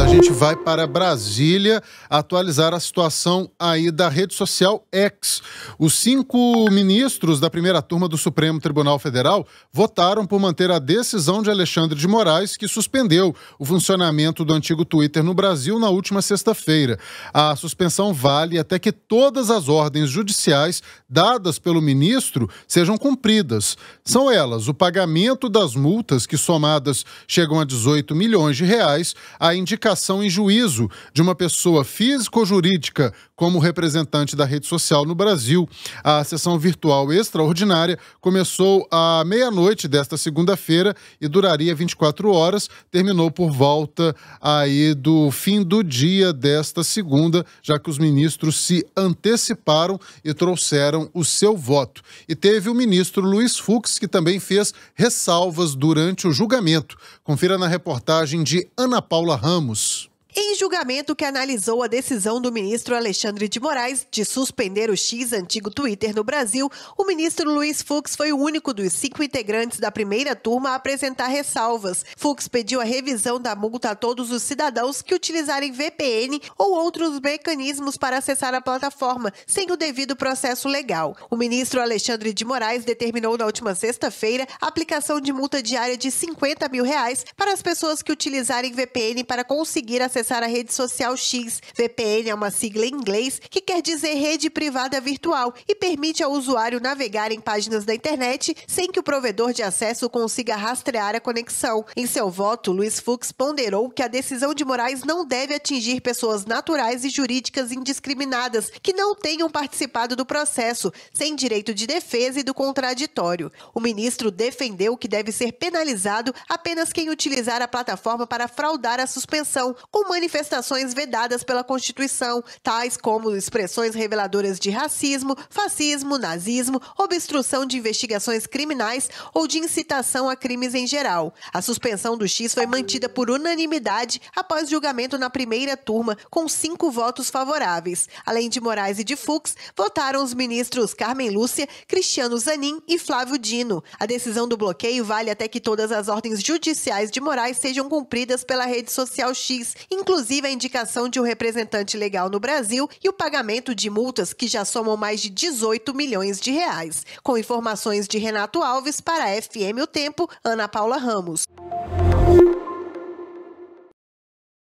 a gente vai para Brasília atualizar a situação aí da rede social X. Os cinco ministros da primeira turma do Supremo Tribunal Federal votaram por manter a decisão de Alexandre de Moraes, que suspendeu o funcionamento do antigo Twitter no Brasil na última sexta-feira. A suspensão vale até que todas as ordens judiciais dadas pelo ministro sejam cumpridas. São elas o pagamento das multas, que somadas chegam a 18 milhões de reais, a indicação indicação em juízo de uma pessoa física ou jurídica como representante da rede social no Brasil. A sessão virtual extraordinária começou à meia-noite desta segunda-feira e duraria 24 horas, terminou por volta aí do fim do dia desta segunda, já que os ministros se anteciparam e trouxeram o seu voto. E teve o ministro Luiz Fux que também fez ressalvas durante o julgamento. Confira na reportagem de Ana Paula Ramos Deus. Em julgamento que analisou a decisão do ministro Alexandre de Moraes de suspender o X antigo Twitter no Brasil, o ministro Luiz Fux foi o único dos cinco integrantes da primeira turma a apresentar ressalvas. Fux pediu a revisão da multa a todos os cidadãos que utilizarem VPN ou outros mecanismos para acessar a plataforma, sem o devido processo legal. O ministro Alexandre de Moraes determinou na última sexta-feira a aplicação de multa diária de 50 mil reais para as pessoas que utilizarem VPN para conseguir acessar acessar a rede social X. VPN é uma sigla em inglês que quer dizer rede privada virtual e permite ao usuário navegar em páginas da internet sem que o provedor de acesso consiga rastrear a conexão. Em seu voto, Luiz Fux ponderou que a decisão de Moraes não deve atingir pessoas naturais e jurídicas indiscriminadas que não tenham participado do processo, sem direito de defesa e do contraditório. O ministro defendeu que deve ser penalizado apenas quem utilizar a plataforma para fraudar a suspensão, como manifestações vedadas pela Constituição, tais como expressões reveladoras de racismo, fascismo, nazismo, obstrução de investigações criminais ou de incitação a crimes em geral. A suspensão do X foi mantida por unanimidade após julgamento na primeira turma, com cinco votos favoráveis. Além de Moraes e de Fux, votaram os ministros Carmen Lúcia, Cristiano Zanin e Flávio Dino. A decisão do bloqueio vale até que todas as ordens judiciais de Moraes sejam cumpridas pela rede social X, inclusive a indicação de um representante legal no Brasil e o pagamento de multas que já somam mais de 18 milhões de reais. Com informações de Renato Alves para a FM O Tempo, Ana Paula Ramos.